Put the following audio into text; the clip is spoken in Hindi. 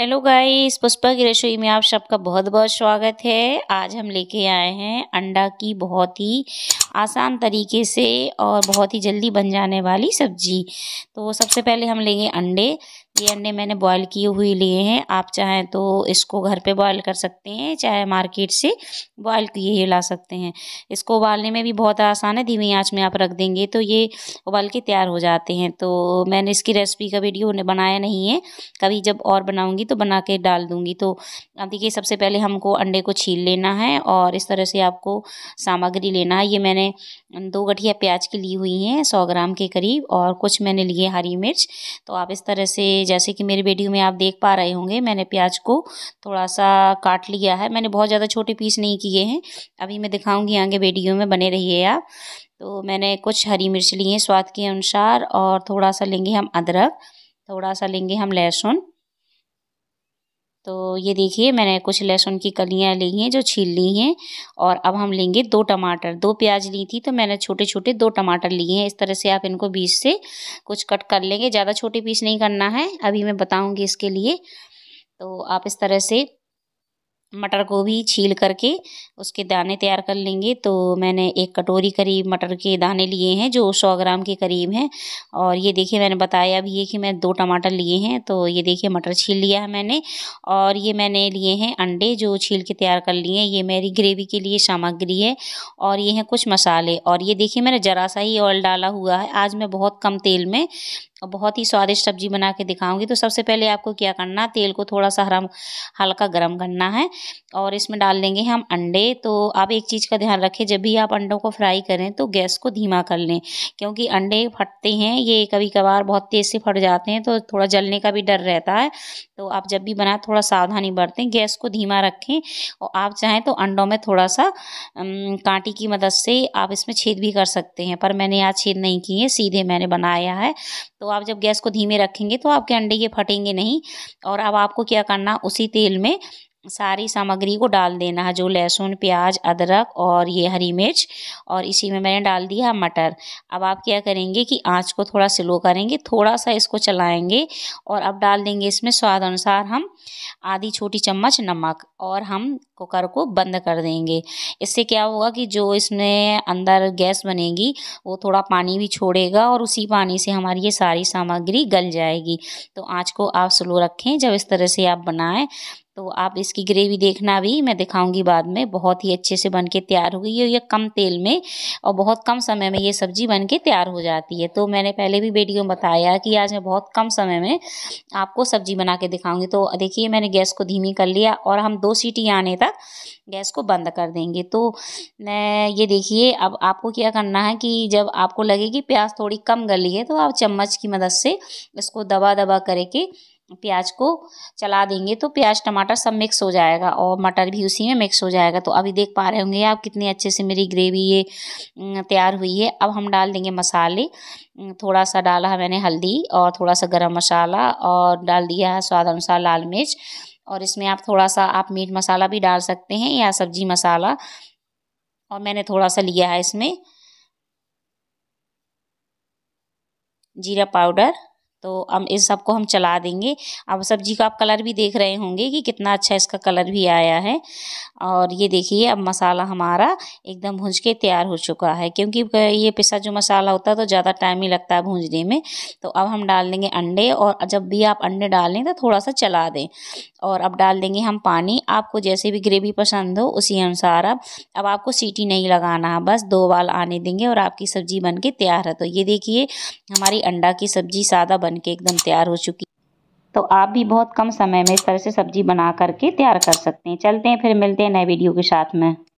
हेलो गाइस पुष्पा की रसोई में आप सबका बहुत बहुत स्वागत है आज हम लेके आए हैं अंडा की बहुत ही आसान तरीके से और बहुत ही जल्दी बन जाने वाली सब्जी तो सबसे पहले हम लेंगे अंडे ये अंडे मैंने बॉयल किए हुए लिए हैं आप चाहें तो इसको घर पे बॉयल कर सकते हैं चाहे मार्केट से बॉयल किए ही ला सकते हैं इसको उबालने में भी बहुत आसान है धीमी आंच में आप रख देंगे तो ये उबाल के तैयार हो जाते हैं तो मैंने इसकी रेसिपी का वीडियो बनाया नहीं है कभी जब और बनाऊँगी तो बना के डाल दूँगी तो अब देखिए सबसे पहले हमको अंडे को छील लेना है और इस तरह से आपको सामग्री लेना है ये मैंने दो गठिया प्याज की ली हुई हैं सौ ग्राम के करीब और कुछ मैंने लिए हरी मिर्च तो आप इस तरह से जैसे कि मेरे वीडियो में आप देख पा रहे होंगे मैंने प्याज को थोड़ा सा काट लिया है मैंने बहुत ज़्यादा छोटे पीस नहीं किए हैं अभी मैं दिखाऊँगी आगे वीडियो में बने रहिए आप तो मैंने कुछ हरी मिर्च ली है स्वाद के अनुसार और थोड़ा सा लेंगे हम अदरक थोड़ा सा लेंगे हम लहसुन तो ये देखिए मैंने कुछ लहसुन की कलियाँ ली हैं जो छील ली हैं और अब हम लेंगे दो टमाटर दो प्याज ली थी तो मैंने छोटे छोटे दो टमाटर लिए हैं इस तरह से आप इनको बीच से कुछ कट कर लेंगे ज़्यादा छोटे पीस नहीं करना है अभी मैं बताऊँगी इसके लिए तो आप इस तरह से मटर को भी छील करके उसके दाने तैयार कर लेंगे तो मैंने एक कटोरी करीब मटर के दाने लिए हैं जो सौ ग्राम के करीब हैं और ये देखिए मैंने बताया भी है कि मैं दो टमाटर लिए हैं तो ये देखिए मटर छील लिया है मैंने और ये मैंने लिए हैं अंडे जो छील के तैयार कर लिए हैं ये मेरी ग्रेवी के लिए सामग्री है और ये हैं कुछ मसाले और ये देखिए मैंने ज़रा सा ही ऑयल डाला हुआ है आज मैं बहुत कम तेल में और बहुत ही स्वादिष्ट सब्जी बना के दिखाऊंगी तो सबसे पहले आपको क्या करना तेल को थोड़ा सा हरम हल्का गर्म करना है और इसमें डाल देंगे हम अंडे तो आप एक चीज़ का ध्यान रखें जब भी आप अंडों को फ्राई करें तो गैस को धीमा कर लें क्योंकि अंडे फटते हैं ये कभी कभार बहुत तेज़ से फट जाते हैं तो थोड़ा जलने का भी डर रहता है तो आप जब भी बनाए थोड़ा सावधानी बरतें गैस को धीमा रखें और आप चाहें तो अंडों में थोड़ा सा कांटी की मदद से आप इसमें छेद भी कर सकते हैं पर मैंने आज छेद नहीं किए सीधे मैंने बनाया है तो आप जब गैस को धीमे रखेंगे तो आपके अंडे ये फटेंगे नहीं और अब आपको क्या करना उसी तेल में सारी सामग्री को डाल देना है जो लहसुन प्याज अदरक और ये हरी मिर्च और इसी में मैंने डाल दिया है मटर अब आप क्या करेंगे कि आंच को थोड़ा स्लो करेंगे थोड़ा सा इसको चलाएंगे और अब डाल देंगे इसमें स्वाद अनुसार हम आधी छोटी चम्मच नमक और हम कुकर को बंद कर देंगे इससे क्या होगा कि जो इसमें अंदर गैस बनेगी वो थोड़ा पानी भी छोड़ेगा और उसी पानी से हमारी ये सारी सामग्री गल जाएगी तो आँच को आप स्लो रखें जब इस तरह से आप बनाएं तो आप इसकी ग्रेवी देखना भी मैं दिखाऊंगी बाद में बहुत ही अच्छे से बन के तैयार हो गई है ये कम तेल में और बहुत कम समय में ये सब्ज़ी बन के तैयार हो जाती है तो मैंने पहले भी वीडियो में बताया कि आज मैं बहुत कम समय में आपको सब्ज़ी बना के दिखाऊंगी तो देखिए मैंने गैस को धीमी कर लिया और हम दो सीटी आने तक गैस को बंद कर देंगे तो मैं ये देखिए अब आपको क्या करना है कि जब आपको लगे कि प्याज थोड़ी कम गली है तो आप चम्मच की मदद से इसको दबा दबा करके प्याज को चला देंगे तो प्याज टमाटर सब मिक्स हो जाएगा और मटर भी उसी में मिक्स हो जाएगा तो अभी देख पा रहे होंगे आप कितने अच्छे से मेरी ग्रेवी ये तैयार हुई है अब हम डाल देंगे मसाले थोड़ा सा डाला है मैंने हल्दी और थोड़ा सा गरम मसाला और डाल दिया है स्वाद अनुसार लाल मिर्च और इसमें आप थोड़ा सा आप मीट मसाला भी डाल सकते हैं या सब्जी मसाला और मैंने थोड़ा सा लिया है इसमें जीरा पाउडर तो हम इस सबको हम चला देंगे अब सब्जी का आप कलर भी देख रहे होंगे कि कितना अच्छा इसका कलर भी आया है और ये देखिए अब मसाला हमारा एकदम भूज के तैयार हो चुका है क्योंकि ये पिसा जो मसाला होता है तो ज़्यादा टाइम ही लगता है भूजने में तो अब हम डाल देंगे अंडे और जब भी आप अंडे डालें तो थोड़ा सा चला दें और अब डाल देंगे हम पानी आपको जैसे भी ग्रेवी पसंद हो उसी अनुसार अब अब आपको सीटी नहीं लगाना बस दो बाल आने देंगे और आपकी सब्ज़ी बन के तैयार है तो ये देखिए हमारी अंडा की सब्ज़ी सादा बन बनके एकदम तैयार हो चुकी तो आप भी बहुत कम समय में इस तरह से सब्जी बना करके तैयार कर सकते हैं चलते हैं फिर मिलते हैं नए वीडियो के साथ में